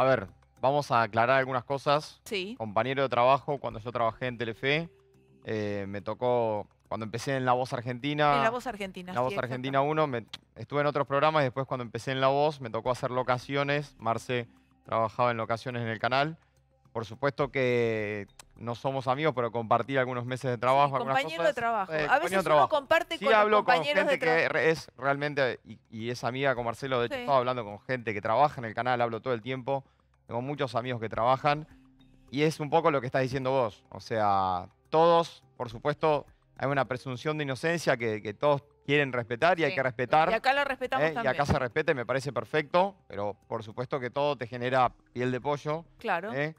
A ver, vamos a aclarar algunas cosas. Sí. Compañero de trabajo, cuando yo trabajé en Telefe, eh, me tocó, cuando empecé en La Voz Argentina. En La Voz Argentina. La Voz Argentina 1, estuve en otros programas y después cuando empecé en La Voz me tocó hacer locaciones. Marce trabajaba en locaciones en el canal. Por supuesto que no somos amigos, pero compartí algunos meses de trabajo. compañero de trabajo. Eh, a veces uno comparte con compañeros de que es realmente, y, es amiga con Marcelo, de hecho estaba hablando con gente que trabaja en el canal, hablo todo el tiempo. Tengo muchos amigos que trabajan. Y es un poco lo que estás diciendo vos. O sea, todos, por supuesto, hay una presunción de inocencia que, todos quieren respetar y hay que respetar. Y acá lo respetamos también. ¿eh? Y acá se respete. me parece perfecto, pero por supuesto que todo te genera piel de pollo. Claro. ¿eh?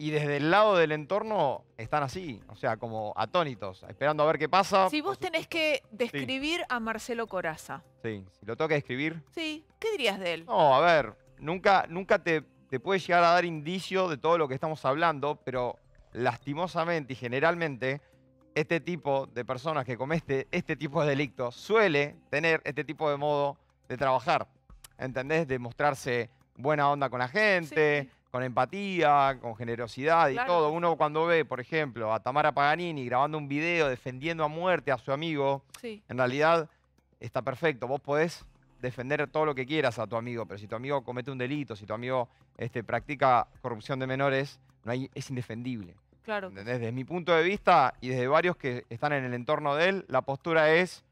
y desde el lado del entorno están así, o sea, como atónitos, esperando a ver qué pasa. Si vos tenés que describir a Marcelo Coraza. Sí, si lo toca describir. Sí, ¿qué dirías de él? No, a ver, nunca, nunca te, puede llegar a dar indicio de todo lo que estamos hablando, pero lastimosamente y generalmente este tipo de personas que comete este tipo de delitos suele tener este tipo de modo de trabajar, ¿entendés? De mostrarse buena onda con la gente con empatía, con generosidad y todo. Uno cuando ve, por ejemplo, a Tamara Paganini grabando un video defendiendo a muerte a su amigo, en realidad está perfecto. Vos podés defender todo lo que quieras a tu amigo, pero si tu amigo comete un delito, si tu amigo este, practica corrupción de menores, no hay, es indefendible. Claro. Desde mi punto de vista y desde varios que están en el entorno de él, la postura es,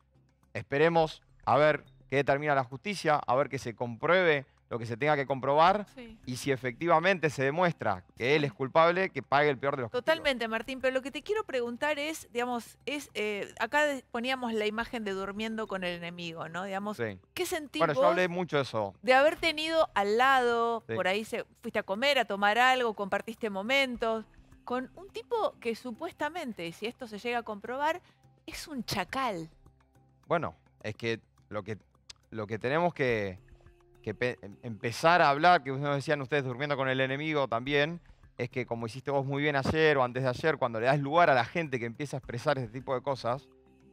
esperemos a ver qué determina la justicia, a ver que se compruebe lo que se tenga que comprobar y si efectivamente se demuestra que él es culpable, que pague el peor de los Totalmente, Martín, pero lo que te quiero preguntar es, digamos, es eh, acá poníamos la imagen de durmiendo con el enemigo, ¿no? Digamos, ¿qué sentido Bueno, yo hablé mucho de eso. De haber tenido al lado, por ahí fuiste a comer, a tomar algo, compartiste momentos, con un tipo que supuestamente, si esto se llega a comprobar, es un chacal. Bueno, es que lo que, lo que tenemos que Em, empezar a hablar, que nos decían ustedes durmiendo con el enemigo también, es que como hiciste vos muy bien ayer o antes de ayer, cuando le das lugar a la gente que empieza a expresar este tipo de cosas,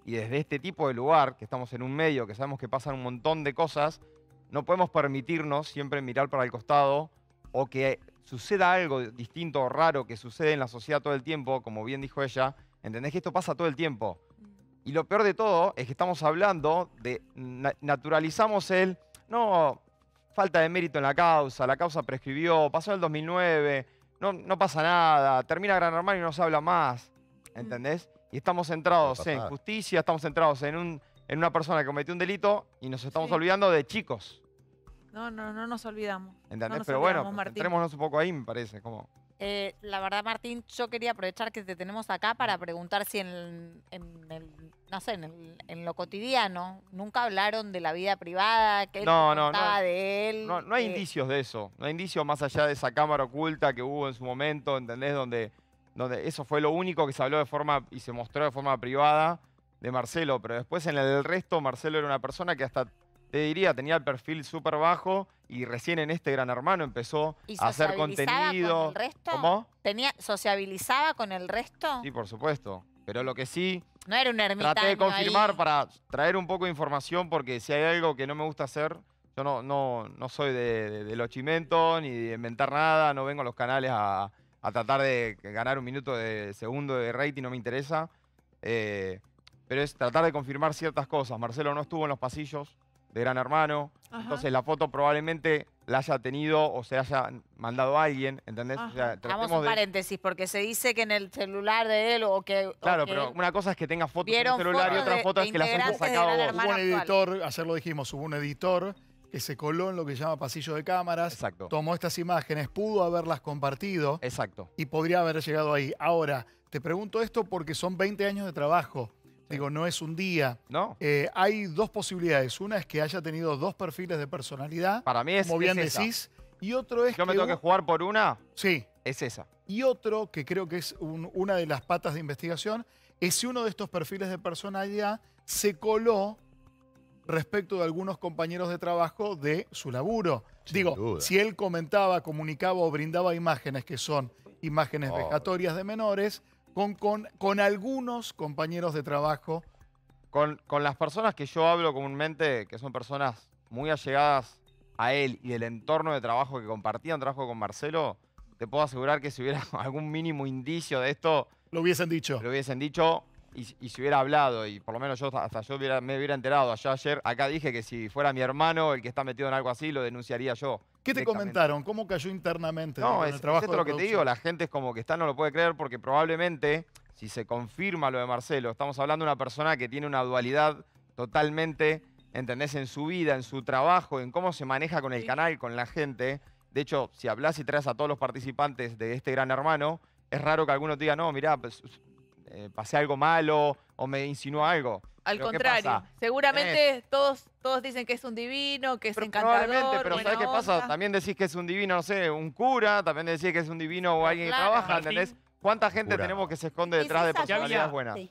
y desde este tipo de lugar, que estamos en un medio, que sabemos que pasan un montón de cosas, no podemos permitirnos siempre mirar para el costado o que suceda algo distinto o raro que sucede en la sociedad todo el tiempo, como bien dijo ella, entendés que esto pasa todo el tiempo. Y lo peor de todo es que estamos hablando de, naturalizamos el, no, falta de mérito en la causa, la causa prescribió, pasó el 2009, no, no pasa nada, termina Gran Hermano y no se habla más, mm. ¿entendés? Y estamos centrados en justicia, estamos centrados en, un, en una persona que cometió un delito y nos estamos olvidando de chicos. No, no, no nos olvidamos. ¿Entendés? Pero bueno, entrémonos un poco ahí, me parece, como... Eh, la verdad, Martín, yo quería aprovechar que te tenemos acá para preguntar si en, en en, lo cotidiano, nunca hablaron de la vida privada, que él no, de él. No, hay eh, indicios de eso, no hay indicios más allá de esa cámara oculta que hubo en su momento, ¿entendés? Donde, donde eso fue lo único que se habló de forma y se mostró de forma privada de Marcelo, pero después en el resto Marcelo era una persona que hasta te diría, tenía el perfil súper bajo y recién en este gran hermano empezó a hacer contenido. Con el resto? ¿Cómo? Tenía, ¿Sociabilizaba con el resto? Sí, por supuesto. Pero lo que sí, no era un ermitaño. Traté de confirmar para traer un poco de información porque si hay algo que no me gusta hacer, yo no, no, soy de, los chimentos ni de inventar nada, no vengo a los canales a, tratar de ganar un minuto de segundo de rating, no me interesa. Eh, pero es tratar de confirmar ciertas cosas. Marcelo no estuvo en los pasillos, de Gran Hermano. Entonces la foto probablemente la haya tenido o se haya mandado a alguien, ¿entendés? O un paréntesis, porque se dice que en el celular de él o que... Claro, pero una cosa es que tenga fotos en el celular y otra foto es que las hayas sacado vos. Hubo un editor, ayer lo dijimos, hubo un editor que se coló en lo que se llama pasillo de cámaras, Exacto. tomó estas imágenes, pudo haberlas compartido Exacto. y podría haber llegado ahí. Ahora, te pregunto esto porque son 20 años de trabajo Digo, no es un día. No. Eh, hay dos posibilidades. Una es que haya tenido dos perfiles de personalidad. Para mí es Como bien decís. Y otro es Yo que... me tengo que jugar por una. Sí. Es esa. Y otro, que creo que es una de las patas de investigación, es si uno de estos perfiles de personalidad se coló respecto de algunos compañeros de trabajo de su laburo. Digo, si él comentaba, comunicaba o brindaba imágenes que son imágenes oh. vejatorias de menores, con, con, algunos compañeros de trabajo. Con, con las personas que yo hablo comúnmente, que son personas muy allegadas a él y el entorno de trabajo que compartían trabajo con Marcelo, te puedo asegurar que si hubiera algún mínimo indicio de esto... Lo hubiesen dicho. Lo hubiesen dicho y, si hubiera hablado, y por lo menos yo hasta yo me hubiera enterado allá ayer, acá dije que si fuera mi hermano el que está metido en algo así, lo denunciaría yo. ¿Qué te comentaron? ¿Cómo cayó internamente? No, es, el trabajo lo que te digo, la gente es como que está, no lo puede creer porque probablemente, si se confirma lo de Marcelo, estamos hablando de una persona que tiene una dualidad totalmente, ¿entendés? En su vida, en su trabajo, en cómo se maneja con el canal, con la gente. De hecho, si hablas y traes a todos los participantes de este gran hermano, es raro que alguno te diga, no, mirá, pues, eh, pasé algo malo o me insinuó algo. Al contrario, seguramente todos, todos dicen que es un divino, que es encantador. pero ¿sabes qué pasa? También decís que es un divino, no sé, un cura, también decís que es un divino o alguien que trabaja, ¿Cuánta gente tenemos que se esconde detrás de personalidades buenas?